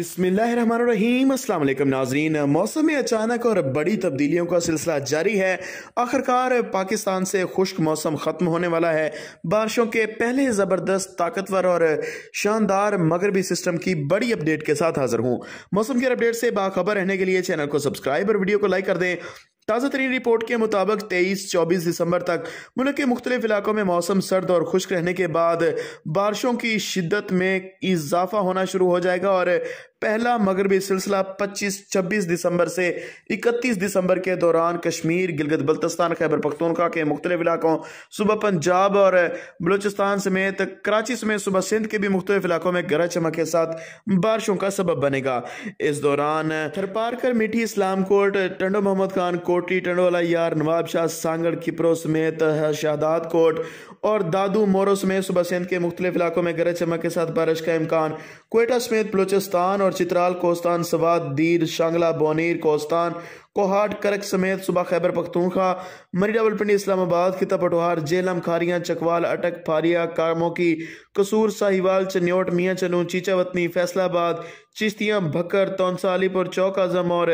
अस्सलाम अल्लाम नाजरीन मौसम में अचानक और बड़ी तब्दीलियों का सिलसिला जारी है आखिरकार पाकिस्तान से खुश्क मौसम ख़त्म होने वाला है बारिशों के पहले ज़बरदस्त ताकतवर और शानदार मगरबी सिस्टम की बड़ी अपडेट के साथ हाजिर हूँ मौसम के अपडेट से बाखबर रहने के लिए चैनल को सब्सक्राइब और वीडियो को लाइक कर दें ताज़ा तरीन रिपोर्ट के मुताबिक तेईस चौबीस दिसंबर तक मुल्क के मुख्तलिफ इलाकों में मौसम सर्द और खुश्क रहने के बाद बारिशों की शिद्दत में इजाफा होना शुरू हो जाएगा और पहला मगरबी सिलसिला 25-26 दिसंबर से 31 दिसंबर के दौरान कश्मीर गिलगत बल्तिस्तान खैबर पख्तूनखा के मुख्तलिफ इलाकों सुबह पंजाब और बलूचिस्तान समेत कराची समेत सुबह सिंध के भी मुख्तलिफ इलाकों में गरज चमक के साथ बारिशों का सबब बनेगा इस दौरान थरपारकर इस्लाम कोट टंडो मोहम्मद खान कोटली टंडोला यार नवाब शाह सांगड़ खिपरो समेत शहदाद कोट और दादू मोरो समेत सुबह सिंध के मुख्तलिफ इलाकों में गरज चमक के साथ बारिश का इम्कान कोयटा समेत बलोचिस्तान और चित्राल कोस्तान सवाद दीर शांगला बोनीर कोस्तान कोहाट करक समेत सुबह खैबर पख्तूनखा मरी रावलपिंडी इस्लामाबाद खिता पटवार जेलम खारियाँ चकवाल अटक फारिया कारमोकी कसूर साहिवाल चन्योट मियाँ चनू चीचा वतनी फैसलाबाद चिश्तियाँ भक्कर तोनसा अलीपुर चौक आजम और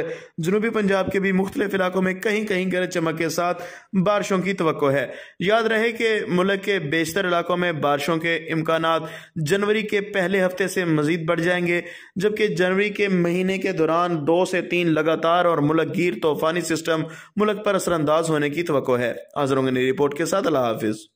जनूबी पंजाब के भी मुख्तलिफ इलाकों में कहीं कहीं गरज चमक के साथ बारिशों की तो है याद रहे कि मुल्क के बेशतर इलाकों में बारिशों के इम्कान जनवरी के पहले हफ्ते से मजीद बढ़ जाएंगे जबकि जनवरी के महीने के दौरान दो से तीन लगातार और मुलक गिर तोफानी तूफानी सिस्टम मुल्क पर असरअंदाज होने की तो है आज ने रिपोर्ट के साथ अल्लाह हाफिज़